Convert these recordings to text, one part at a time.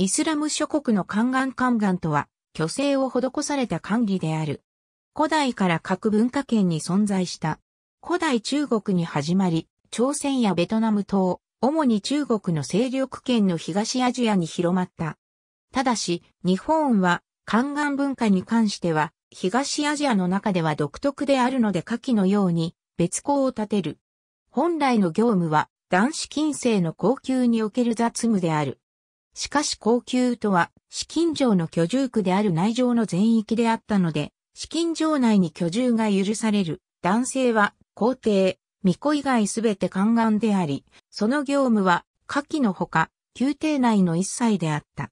イスラム諸国の宦官宦官とは、虚勢を施された官儀である。古代から各文化圏に存在した。古代中国に始まり、朝鮮やベトナム等、主に中国の勢力圏の東アジアに広まった。ただし、日本は、宦官文化に関しては、東アジアの中では独特であるので下記のように、別校を立てる。本来の業務は、男子近世の高級における雑務である。しかし高級とは、資金上の居住区である内城の全域であったので、資金上内に居住が許される男性は皇帝、巫女以外すべて宦官であり、その業務は下記のほか、宮廷内の一切であった。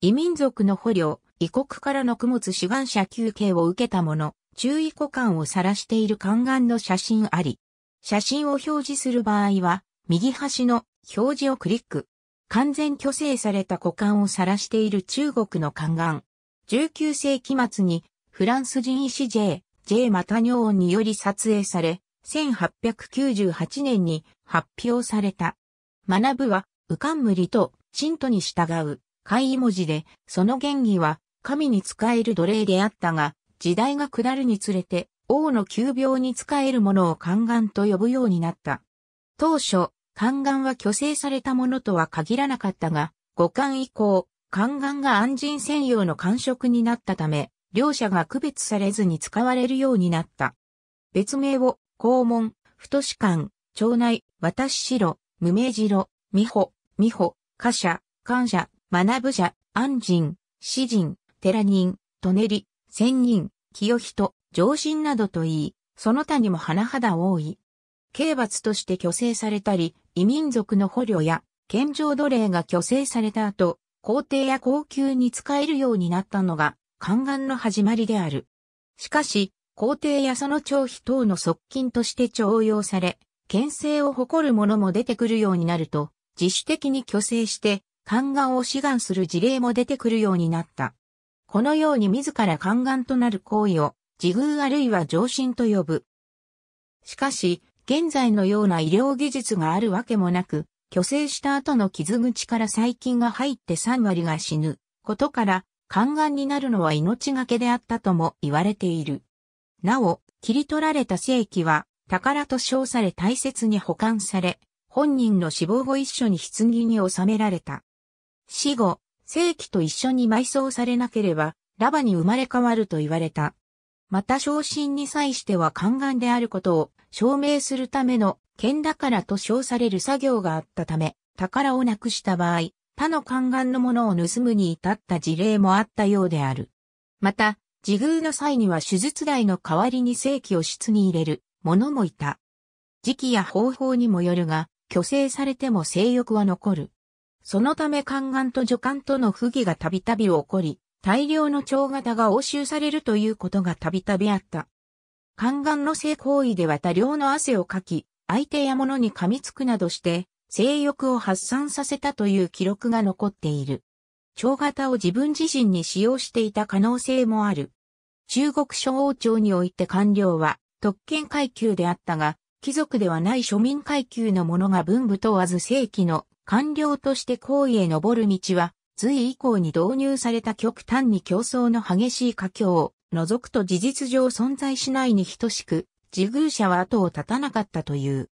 異民族の捕虜、異国からの供物志願者休憩を受けた者、注意股間を晒している宦官の写真あり。写真を表示する場合は、右端の表示をクリック。完全虚勢された股間を晒している中国の宦官。19世紀末にフランス人医師 J、J マタニョーンにより撮影され、1898年に発表された。学ぶは、うかんむりと、チンとに従う、会意文字で、その原義は、神に仕える奴隷であったが、時代が下るにつれて、王の急病に仕えるものを宦官と呼ぶようになった。当初、宦官は虚勢されたものとは限らなかったが、五冠以降、宦官が安人専用の官職になったため、両者が区別されずに使われるようになった。別名を、肛門、太子官、町内、私城、無名城、美穂、美穂、歌者、感謝、学ぶ者、安人、詩人、寺人、舎人、仙人、清人、上神などと言い、その他にも甚だ多い。刑罰として虚勢されたり、異民族の捕虜や献上奴隷が虚勢された後、皇帝や皇宮に使えるようになったのが、宦官の始まりである。しかし、皇帝やその長妃等の側近として徴用され、牽制を誇る者も出てくるようになると、自主的に虚勢して、宦官を志願する事例も出てくるようになった。このように自ら宦官となる行為を、自偶あるいは上心と呼ぶ。しかし、現在のような医療技術があるわけもなく、虚勢した後の傷口から細菌が入って3割が死ぬことから、肝がんになるのは命がけであったとも言われている。なお、切り取られた正器は宝と称され大切に保管され、本人の死亡後一緒に棺に収められた。死後、正器と一緒に埋葬されなければ、ラバに生まれ変わると言われた。また昇進に際しては肝がんであることを証明するための剣宝と称される作業があったため、宝をなくした場合、他の宦官のものを盗むに至った事例もあったようである。また、自宮の際には手術台の代わりに正規を室に入れる者もいた。時期や方法にもよるが、虚勢されても性欲は残る。そのため宦官と助官との不義がたびたび起こり、大量の蝶型が押収されるということがたびたびあった。宦官の性行為では多量の汗をかき、相手や物に噛みつくなどして、性欲を発散させたという記録が残っている。蝶型を自分自身に使用していた可能性もある。中国諸王朝において官僚は特権階級であったが、貴族ではない庶民階級の者が文武問わず正規の官僚として行為へ登る道は、隋以降に導入された極端に競争の激しい華僑、除くと事実上存在しないに等しく、自宮者は後を絶たなかったという。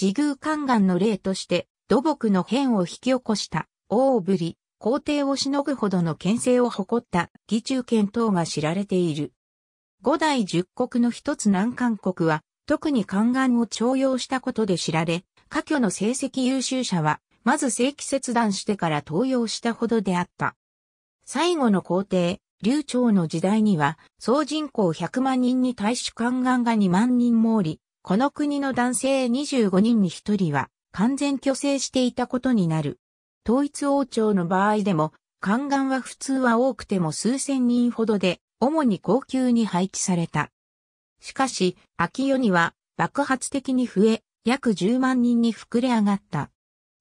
自宮宦官の例として、土木の変を引き起こした、大ぶり、皇帝をしのぐほどの牽制を誇った義中権等が知られている。五代十国の一つ南韓国は、特に宦官を徴用したことで知られ、家挙の成績優秀者は、まず正規切断してから登用したほどであった。最後の皇帝、劉朝の時代には、総人口100万人に対し宦官が2万人もおり、この国の男性25人に1人は、完全虚勢していたことになる。統一王朝の場合でも、宦官は普通は多くても数千人ほどで、主に高級に配置された。しかし、秋世には爆発的に増え、約10万人に膨れ上がった。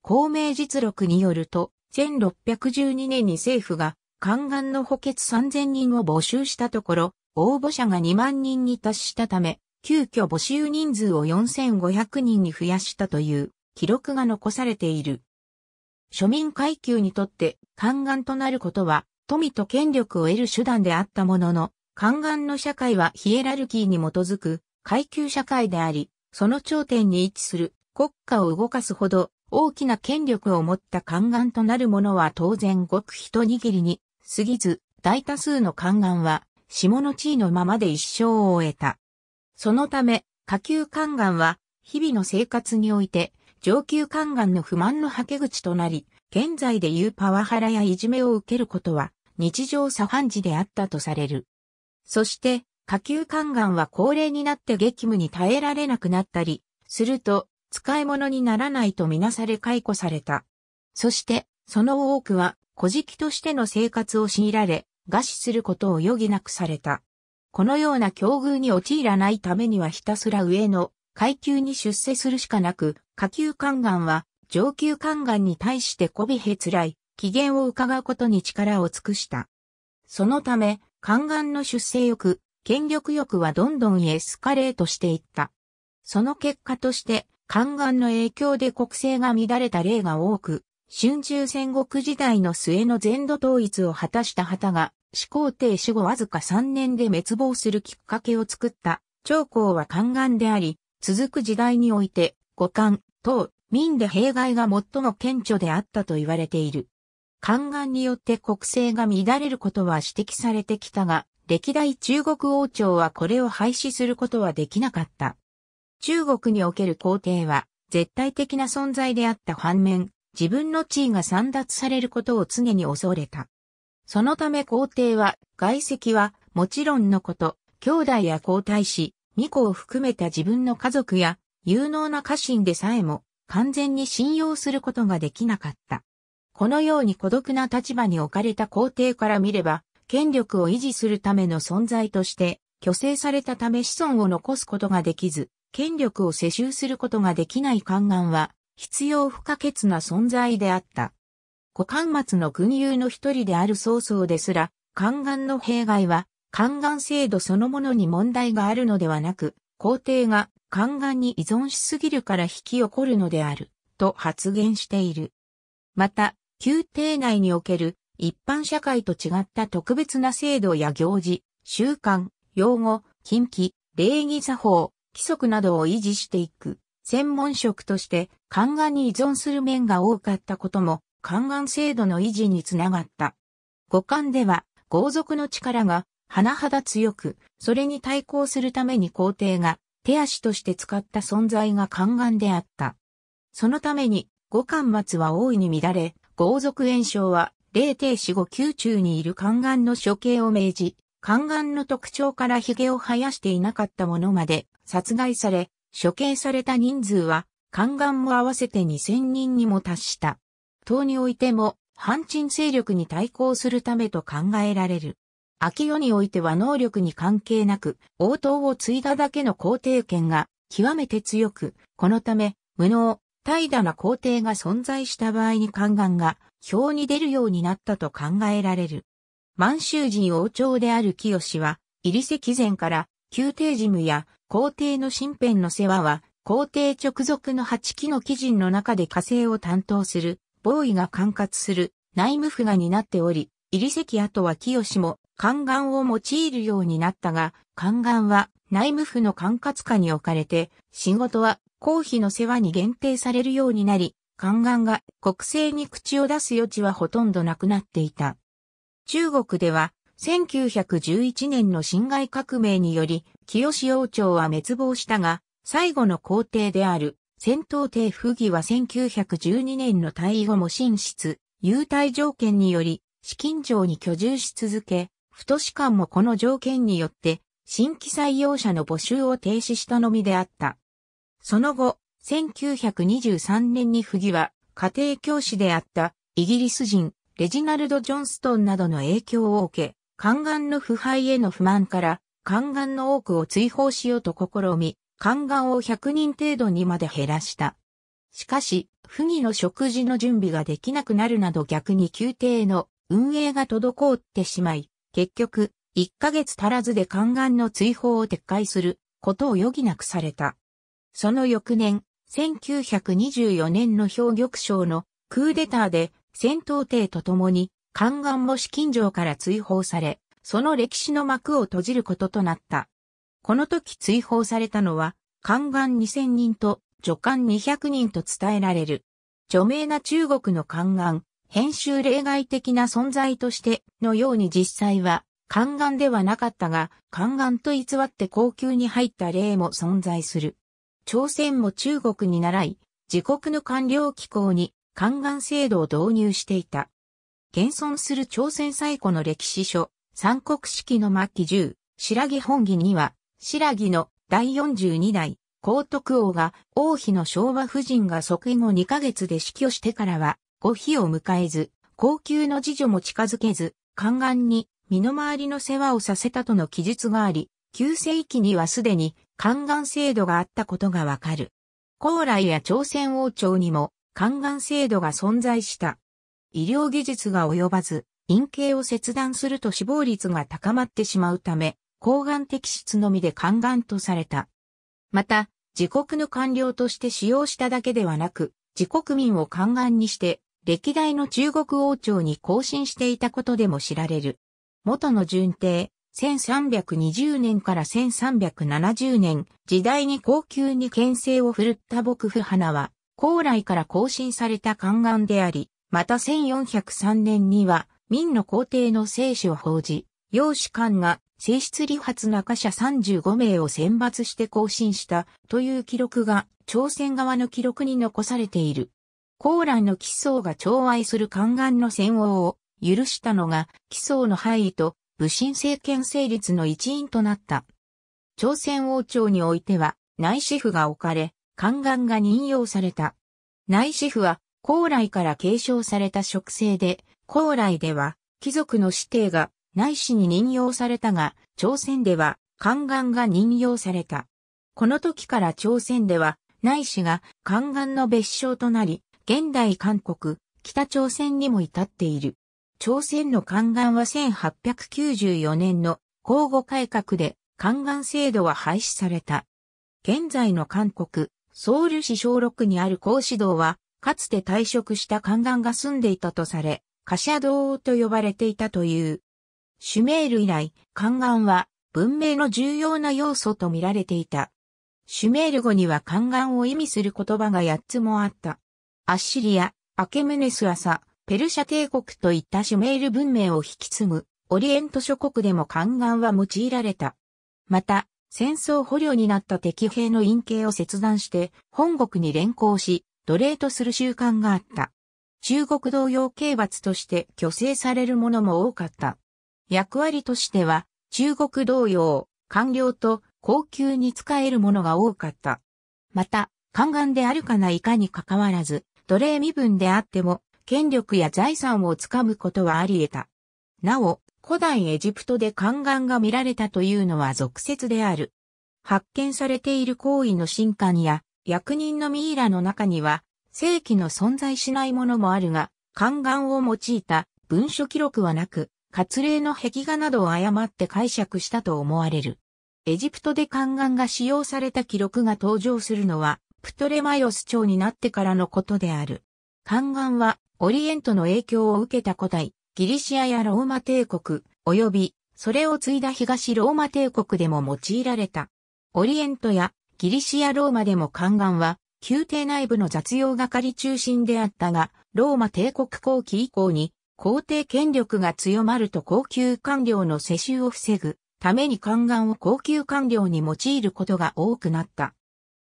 公明実録によると、1612年に政府が宦官の補欠3000人を募集したところ、応募者が2万人に達したため、急遽募集人数を4500人に増やしたという記録が残されている。庶民階級にとって宦官となることは富と権力を得る手段であったものの、宦官の社会はヒエラルキーに基づく階級社会であり、その頂点に位置する国家を動かすほど大きな権力を持った宦官となる者は当然ごく一握りに過ぎず、大多数の宦官は、下の地位のままで一生を終えた。そのため、下級宦官は、日々の生活において、上級宦官の不満の吐け口となり、現在でいうパワハラやいじめを受けることは、日常茶飯事であったとされる。そして、下級宦官は高齢になって激務に耐えられなくなったり、すると、使い物にならないとみなされ解雇された。そして、その多くは、小敷としての生活を強いられ、餓死することを余儀なくされた。このような境遇に陥らないためにはひたすら上の階級に出世するしかなく、下級宦官は上級宦官に対して媚びへつらい、機嫌を伺うことに力を尽くした。そのため、宦官の出世欲、権力欲はどんどんエスカレートしていった。その結果として、宦官の影響で国政が乱れた例が多く、春秋戦国時代の末の全土統一を果たした旗が、始皇帝死後わずか3年で滅亡するきっかけを作った、長江は宦官であり、続く時代において、五官、唐、民で弊害が最も顕著であったと言われている。宦官によって国政が乱れることは指摘されてきたが、歴代中国王朝はこれを廃止することはできなかった。中国における皇帝は絶対的な存在であった反面、自分の地位が散奪されることを常に恐れた。そのため皇帝は、外籍は、もちろんのこと、兄弟や皇太子、巫女を含めた自分の家族や、有能な家臣でさえも、完全に信用することができなかった。このように孤独な立場に置かれた皇帝から見れば、権力を維持するための存在として、虚勢されたため子孫を残すことができず、権力を世襲することができない宦官は、必要不可欠な存在であった。古漢末の群雄の一人である曹操ですら、宦官の弊害は、宦官制度そのものに問題があるのではなく、皇帝が宦官に依存しすぎるから引き起こるのである、と発言している。また、宮廷内における一般社会と違った特別な制度や行事、習慣、用語、禁忌、礼儀作法、規則などを維持していく専門職として宦官に依存する面が多かったことも、宦官制度の維持につながった。五官では、豪族の力が、甚だ強く、それに対抗するために皇帝が、手足として使った存在が宦官であった。そのために、五官末は大いに乱れ、豪族炎症は、霊帝死後宮中にいる宦官の処刑を命じ、宦官の特徴から髭を生やしていなかった者まで殺害され、処刑された人数は、宦官も合わせて2000人にも達した。党においても、反陳勢力に対抗するためと考えられる。秋代においては能力に関係なく、応答を継いだだけの皇帝権が極めて強く、このため、無能、怠惰な皇帝が存在した場合に宦官が表に出るようになったと考えられる。満州人王朝である清は、入り席前から宮廷事務や皇帝の身辺の世話は、皇帝直属の八期の基人の中で火星を担当する、ボーイが管轄する内務府が担っており、入り関後は清も宦官を用いるようになったが、宦官は内務府の管轄下に置かれて、仕事は公費の世話に限定されるようになり、宦官が国政に口を出す余地はほとんどなくなっていた。中国では1911年の侵害革命により、清王朝は滅亡したが、最後の皇帝である、戦闘帝溥儀は1912年の退位後も進出、優待条件により、資金庁に居住し続け、不都市間もこの条件によって、新規採用者の募集を停止したのみであった。その後、1923年に溥儀は、家庭教師であった、イギリス人、レジナルド・ジョンストンなどの影響を受け、宦官の腐敗への不満から、宦官の多くを追放しようと試み、宦官を100人程度にまで減らした。しかし、不義の食事の準備ができなくなるなど逆に宮廷の運営が滞ってしまい、結局、1ヶ月足らずで宦官の追放を撤回することを余儀なくされた。その翌年、1924年の兵玉省のクーデターで戦闘艇と共に宦官も資金城から追放され、その歴史の幕を閉じることとなった。この時追放されたのは、宦官2000人と助官200人と伝えられる。著名な中国の宦官、編集例外的な存在としてのように実際は、宦官ではなかったが、宦官と偽って高級に入った例も存在する。朝鮮も中国に習い、自国の官僚機構に宦官制度を導入していた。現存する朝鮮最古の歴史書、三国式の末期十、白木本義には、白木の第42代、皇徳王が王妃の昭和夫人が即位後2ヶ月で死去してからは、ご妃を迎えず、高級の次女も近づけず、宦官に身の回りの世話をさせたとの記述があり、旧世紀にはすでに宦官制度があったことがわかる。高麗や朝鮮王朝にも宦官制度が存在した。医療技術が及ばず、陰茎を切断すると死亡率が高まってしまうため、抗がん摘出のみで肝がんとされた。また、自国の官僚として使用しただけではなく、自国民を肝がんにして、歴代の中国王朝に更新していたことでも知られる。元の順帝、1320年から1370年、時代に高級に牽制を振るった幕府花は、高来から更新された宦官であり、また1403年には、明の皇帝の聖書を報じ、楊士官が正室理髪中者35名を選抜して更新したという記録が朝鮮側の記録に残されている。コーランの奇想が寵愛する宦官の戦王を許したのが奇想の敗位と武神政権成立の一因となった。朝鮮王朝においては内史府が置かれ、宦官が任用された。内史府は高麗から継承された植生で、高麗では貴族の指定が内史に任用されたが、朝鮮では宦官が任用された。この時から朝鮮では内史が宦官の別称となり、現代韓国、北朝鮮にも至っている。朝鮮の宦官は1894年の交互改革で宦官制度は廃止された。現在の韓国、ソウル市小6にある孔子堂はかつて退職した宦官が住んでいたとされ、カシャドーと呼ばれていたという。シュメール以来、宦官は文明の重要な要素と見られていた。シュメール語には宦官を意味する言葉が8つもあった。アッシリア、アケムネス朝、ペルシャ帝国といったシュメール文明を引き継ぐ、オリエント諸国でも宦官は用いられた。また、戦争捕虜になった敵兵の陰形を切断して、本国に連行し、奴隷とする習慣があった。中国同様刑罰として虚勢されるものも多かった。役割としては、中国同様、官僚と高級に使えるものが多かった。また、宦官であるかないかに関わらず、奴隷身分であっても、権力や財産をつかむことはあり得た。なお、古代エジプトで宦官が見られたというのは俗説である。発見されている行為の進化や役人のミイラの中には、正規の存在しないものもあるが、宦官を用いた文書記録はなく、割礼の壁画などを誤って解釈したと思われる。エジプトで宦官が使用された記録が登場するのは、プトレマイオス朝になってからのことである。宦官は、オリエントの影響を受けた古代、ギリシアやローマ帝国、及び、それを継いだ東ローマ帝国でも用いられた。オリエントやギリシアローマでも宦官は、宮廷内部の雑用係中心であったが、ローマ帝国後期以降に、皇帝権力が強まると高級官僚の世襲を防ぐために宦官を高級官僚に用いることが多くなった。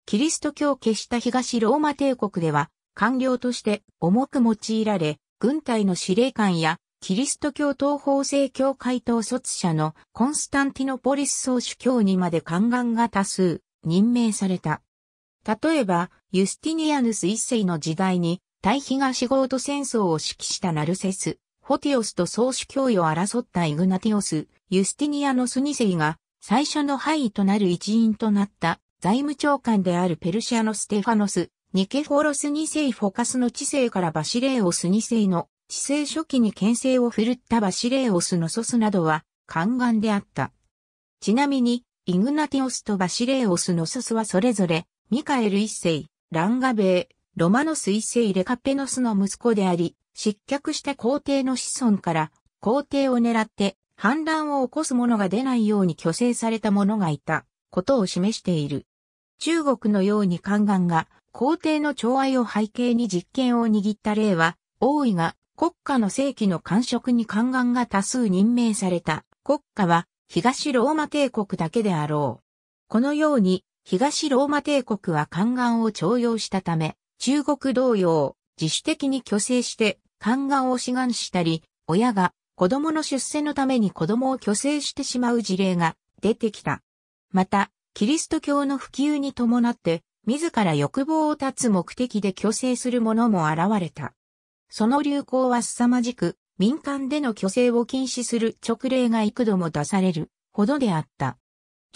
キリスト教を消した東ローマ帝国では、官僚として重く用いられ、軍隊の司令官やキリスト教東方正教会統卒者のコンスタンティノポリス総主教にまで宦官が多数任命された。例えば、ユスティニアヌス一世の時代に、対東ゴート戦争を指揮したナルセス、ホティオスと宗主教与を争ったイグナティオス、ユスティニアノス二世が、最初の範囲となる一員となった財務長官であるペルシアのステファノス、ニケフォロス二世フォカスの知性からバシレーオス二世の知性初期に牽制を振るったバシレーオスのソスなどは宦官であった。ちなみにイグナティオスとバシレオスのソスはそれぞれ、ミカエル一世、ランガベー、ロマノス一世レカペノスの息子であり、失脚した皇帝の子孫から、皇帝を狙って反乱を起こす者が出ないように虚勢された者がいたことを示している。中国のように宦官が皇帝の寵愛を背景に実権を握った例は多いが国家の正規の官職に宦官が多数任命された国家は東ローマ帝国だけであろう。このように、東ローマ帝国は宦官を徴用したため、中国同様、自主的に虚勢して、宦官を志願したり、親が子供の出世のために子供を虚勢してしまう事例が出てきた。また、キリスト教の普及に伴って、自ら欲望を断つ目的で虚勢する者も現れた。その流行は凄まじく、民間での虚勢を禁止する勅令が幾度も出されるほどであった。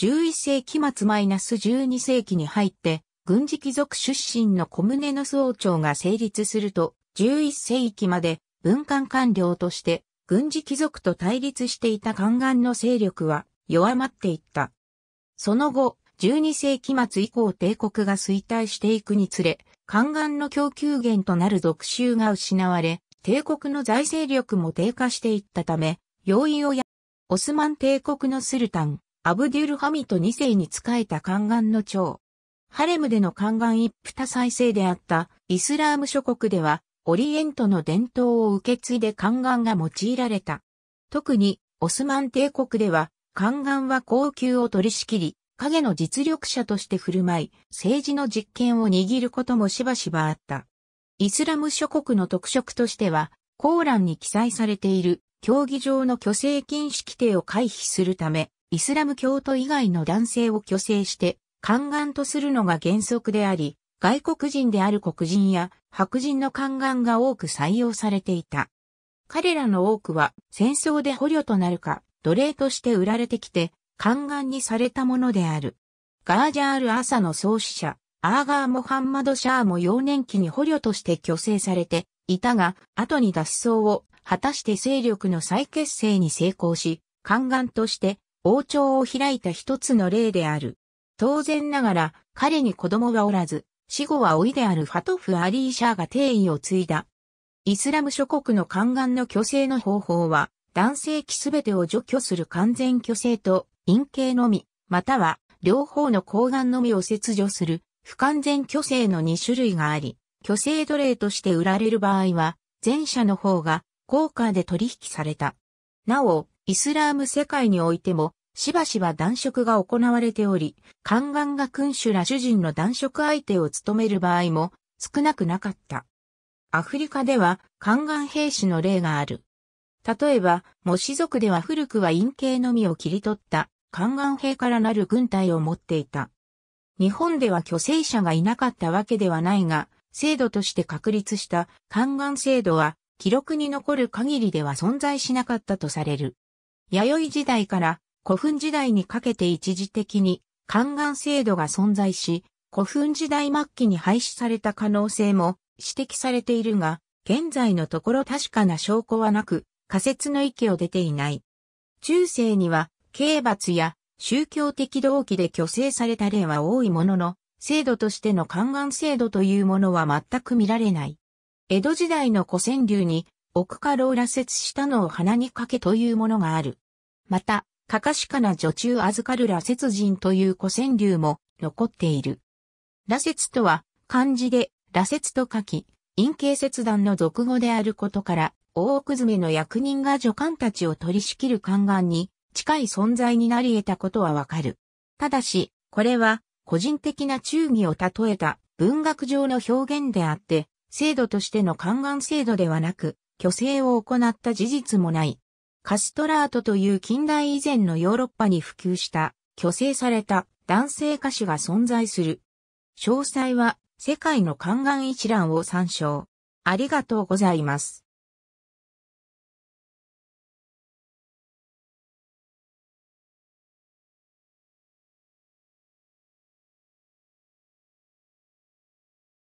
11世紀末マイナス12世紀に入って、軍事貴族出身のコムネ総ス王朝が成立すると、11世紀まで文官官僚として軍事貴族と対立していた宦官の勢力は弱まっていった。その後、12世紀末以降帝国が衰退していくにつれ、宦官の供給源となる属州が失われ、帝国の財政力も低下していったため、要因をや、オスマン帝国のスルタン、アブデュルハミト2世に仕えた宦官の長。ハレムでの宦官一夫多妻制であったイスラーム諸国では、オリエントの伝統を受け継いで宦官が用いられた。特に、オスマン帝国では、宦官は高級を取り仕切り、影の実力者として振る舞い、政治の実権を握ることもしばしばあった。イスラム諸国の特色としては、コーランに記載されている競技場の虚勢禁止規定を回避するため、イスラム教徒以外の男性を虚勢して、宦官とするのが原則であり、外国人である黒人や白人の宦官が多く採用されていた。彼らの多くは戦争で捕虜となるか奴隷として売られてきて、宦官にされたものである。ガージャール・アサの創始者、アーガー・モハンマド・シャーも幼年期に捕虜として虚勢されていたが、後に脱走を果たして勢力の再結成に成功し、宦官として王朝を開いた一つの例である。当然ながら彼に子供はおらず、死後は老いであるファトフ・アリー・シャーが定位を継いだ。イスラム諸国の宦官の虚勢の方法は、男性器すべてを除去する完全虚勢と陰茎のみ、または両方の睾丸のみを切除する不完全虚勢の2種類があり、虚勢奴隷として売られる場合は、前者の方が高価で取引された。なお、イスラーム世界においても、しばしば男色が行われており、宦官が君主ら主人の男色相手を務める場合も少なくなかった。アフリカでは宦官兵士の例がある。例えば、モシ族では古くは陰茎のみを切り取った宦官兵からなる軍隊を持っていた。日本では虚勢者がいなかったわけではないが、制度として確立した宦官制度は記録に残る限りでは存在しなかったとされる。弥生時代から古墳時代にかけて一時的に宦官制度が存在し、古墳時代末期に廃止された可能性も指摘されているが、現在のところ確かな証拠はなく、仮説の域を出ていない。中世には、刑罰や宗教的動機で虚勢された例は多いものの、制度としての宦官制度というものは全く見られない。江戸時代の古川流に、奥から羅説したのを鼻にかけというものがある。また、かかしかな女中預かる羅説人という古川流も残っている。羅説とは、漢字で、羅説と書き、陰形切断の俗語であることから、大奥詰めの役人が女官たちを取り仕切る宦官に、近い存在になり得たことはわかる。ただし、これは個人的な忠義を例えた文学上の表現であって、制度としての宦官制度ではなく、虚勢を行った事実もない。カストラートという近代以前のヨーロッパに普及した、虚勢された男性歌手が存在する。詳細は世界の宦官一覧を参照。ありがとうございます。